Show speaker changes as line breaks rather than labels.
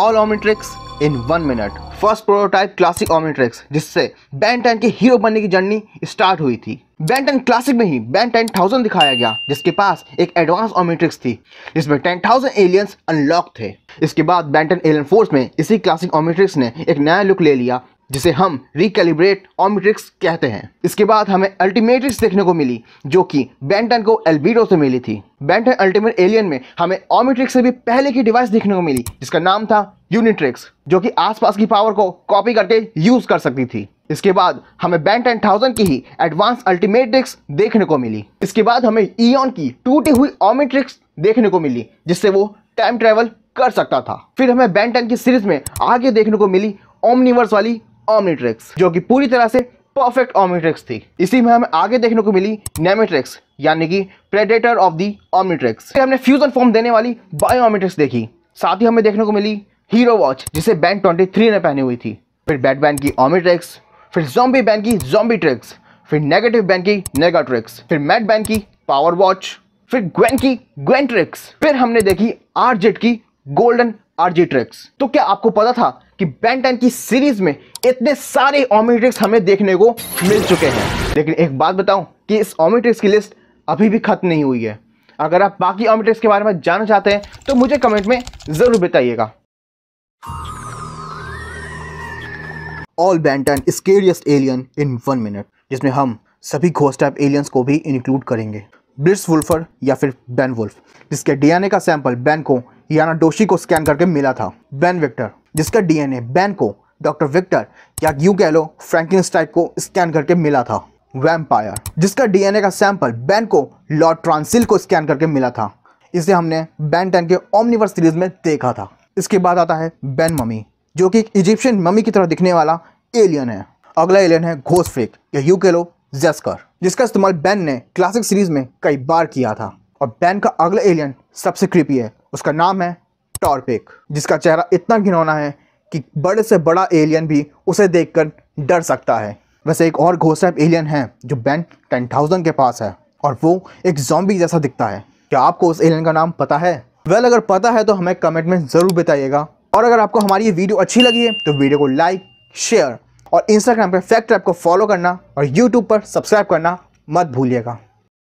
all Omnitrix in one minute first prototype classic Omnitrix जिससे Ben Ten के hero बनने की जर्नी स्टार्ट हुई थी बैंटन क्लासिक में ही बैन टेन थाउजेंड दिखाया गया जिसके पास एक एडवांस ओमिट्रिक्स थी जिसमें टेन थाउजेंड एलियंस अनलॉक थे इसके बाद बैंटन एलियन फोर्स में इसी क्लासिक ओमिट्रिक्स ने एक नया लुक ले लिया जिसे हम रिकेलिब्रेट ऑमिट्रिक्स कहते हैं इसके बाद हमें अल्टीमेट्रिक्स देखने को मिली जो कि बेंटन को एल्बीडो से मिली थी बेंटन अल्टीमेट एलियन में हमें ऑमिट्रिक्स से भी पहले की डिवाइस देखने को मिली जिसका नाम था यूनिट्रिक्स जो कि आसपास की पावर को कॉपी करके यूज कर सकती थी इसके बाद हमें बैंट एंड थाउजेंड की ही एडवांस अल्टीमेट्रिक्स देखने को मिली इसके बाद हमें ईन की टूटी हुई ऑमिट्रिक्स देखने को मिली जिससे वो टाइम ट्रेवल कर सकता था फिर हमें बैंटन टेन की सीरीज में आगे देखने को मिली ओमनिवर्स वाली ऑमनीट्रेक्स जो कि पूरी तरह से परफेक्ट ऑमनीट्रेक्स थी इसी में हमें आगे देखने को मिली नेमेट्रेक्स यानी कि प्रेडेटर ऑफ दी ऑमनीट्रेक्स हमने फ्यूजन फॉर्म देने वाली बायोऑमनीट्रेक्स देखी साथ ही हमें देखने को मिली हीरो वॉच जिसे बैन 23 ने पहनी हुई थी फिर बैटमैन की ऑमनीट्रेक्स फिर जॉम्बी बैन की जॉम्बी ट्रिक्स फिर नेगेटिव बैन की नेगा ट्रेक्स फिर मैट बैन की पावर वॉच फिर ग्वेन की ग्वेन ट्रिक्स फिर हमने देखी आरजेट की गोल्डन आरजेट ट्रिक्स तो क्या आपको पता था कि बैंक टेन की सीरीज में इतने सारे ओमिट्रिक्स हमें देखने को मिल चुके हैं लेकिन एक बात बताऊं कि इस ओमिट्रिक्स की लिस्ट अभी भी खत्म नहीं हुई है अगर आप बाकी ओमिट्रिक्स के बारे में जानना चाहते हैं तो मुझे कमेंट में ज़रूर बताइएगा all Ben Ten scariest alien in one minute जिसमें हम सभी घोस्ट टाइप एलियंस को भी इंक्लूड करेंगे ब्रिट्स वुल्फर या फिर बैन वुल्फ जिसके डीएनए का सैंपल बैन को याना डोशी को स्कैन करके मिला था बैन विक्टर जिसका डीएनए बैन को डॉक्टर विक्टर या यू कह लो फ्रैंकिनस्टाइन को स्कैन करके मिला था वैम्पायर जिसका डीएनए का सैंपल बैन को लॉर्ड ट्रांसिल को स्कैन करके मिला था इसे हमने बैन टेन के ओमनिवर्स सीरीज में देखा था इसके बाद आता है बैन ममी जो कि इजिप्शियन ममी की तरह दिखने वाला एलियन है अगला एलियन है घोष फेक या यू कह लो जेस्कर जिसका इस्तेमाल बैन ने क्लासिक सीरीज में कई बार किया था और बैन का अगला एलियन सबसे कृपी है उसका नाम है टॉर्पिक जिसका चेहरा इतना घिनौना है कि बड़े से बड़ा एलियन भी उसे देखकर डर सकता है वैसे एक और घोसैप एलियन है जो बैन टेन थाउजेंड के पास है और वो एक जॉम्बी जैसा दिखता है क्या आपको उस एलियन का नाम पता है वेल well, अगर पता है तो हमें कमेंट में ज़रूर बताइएगा और अगर आपको हमारी ये वीडियो अच्छी लगी है तो वीडियो को लाइक शेयर और इंस्टाग्राम पर फैक्ट ऐप को फॉलो करना और यूट्यूब पर सब्सक्राइब करना मत भूलिएगा